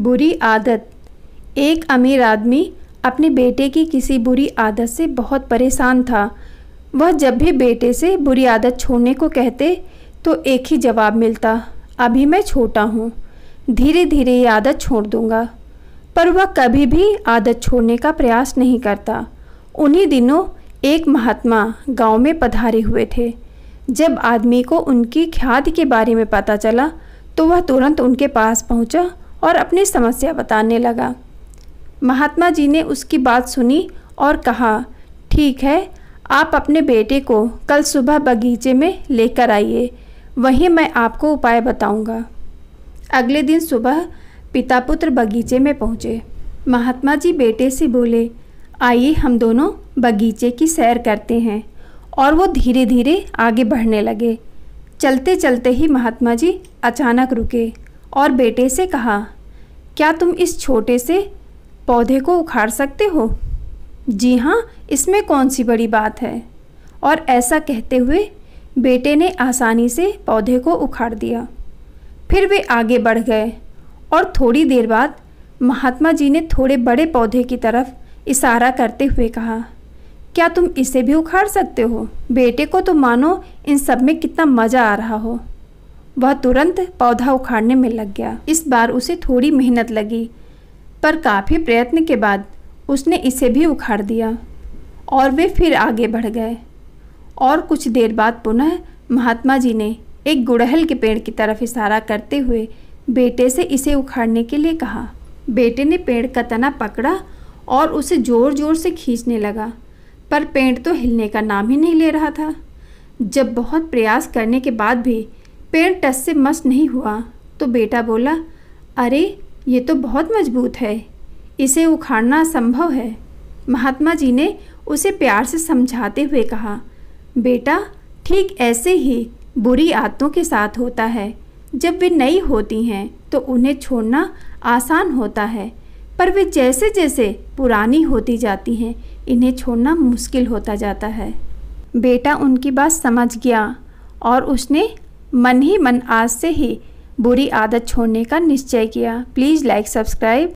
बुरी आदत एक अमीर आदमी अपने बेटे की किसी बुरी आदत से बहुत परेशान था वह जब भी बेटे से बुरी आदत छोड़ने को कहते तो एक ही जवाब मिलता अभी मैं छोटा हूँ धीरे धीरे ये आदत छोड़ दूँगा पर वह कभी भी आदत छोड़ने का प्रयास नहीं करता उन्हीं दिनों एक महात्मा गांव में पधारे हुए थे जब आदमी को उनकी ख्याति के बारे में पता चला तो वह तुरंत उनके पास पहुंचा और अपनी समस्या बताने लगा महात्मा जी ने उसकी बात सुनी और कहा ठीक है आप अपने बेटे को कल सुबह बगीचे में लेकर आइए वहीं मैं आपको उपाय बताऊंगा। अगले दिन सुबह पिता पुत्र बगीचे में पहुँचे महात्मा जी बेटे से बोले आइए हम दोनों बगीचे की सैर करते हैं और वो धीरे धीरे आगे बढ़ने लगे चलते चलते ही महात्मा जी अचानक रुके और बेटे से कहा क्या तुम इस छोटे से पौधे को उखाड़ सकते हो जी हाँ इसमें कौन सी बड़ी बात है और ऐसा कहते हुए बेटे ने आसानी से पौधे को उखाड़ दिया फिर वे आगे बढ़ गए और थोड़ी देर बाद महात्मा जी ने थोड़े बड़े पौधे की तरफ इशारा करते हुए कहा क्या तुम इसे भी उखाड़ सकते हो बेटे को तो मानो इन सब में कितना मज़ा आ रहा हो वह तुरंत पौधा उखाड़ने में लग गया इस बार उसे थोड़ी मेहनत लगी पर काफ़ी प्रयत्न के बाद उसने इसे भी उखाड़ दिया और वे फिर आगे बढ़ गए और कुछ देर बाद पुनः महात्मा जी ने एक गुड़हल के पेड़ की तरफ इशारा करते हुए बेटे से इसे उखाड़ने के लिए कहा बेटे ने पेड़ का तना पकड़ा और उसे ज़ोर ज़ोर से खींचने लगा पर पेड़ तो हिलने का नाम ही नहीं ले रहा था जब बहुत प्रयास करने के बाद भी पेड़ टस से मस नहीं हुआ तो बेटा बोला अरे ये तो बहुत मजबूत है इसे उखाड़ना संभव है महात्मा जी ने उसे प्यार से समझाते हुए कहा बेटा ठीक ऐसे ही बुरी आदतों के साथ होता है जब वे नई होती हैं तो उन्हें छोड़ना आसान होता है पर वे जैसे जैसे पुरानी होती जाती हैं इन्हें छोड़ना मुश्किल होता जाता है बेटा उनकी बात समझ गया और उसने मन ही मन आज से ही बुरी आदत छोड़ने का निश्चय किया प्लीज़ लाइक सब्सक्राइब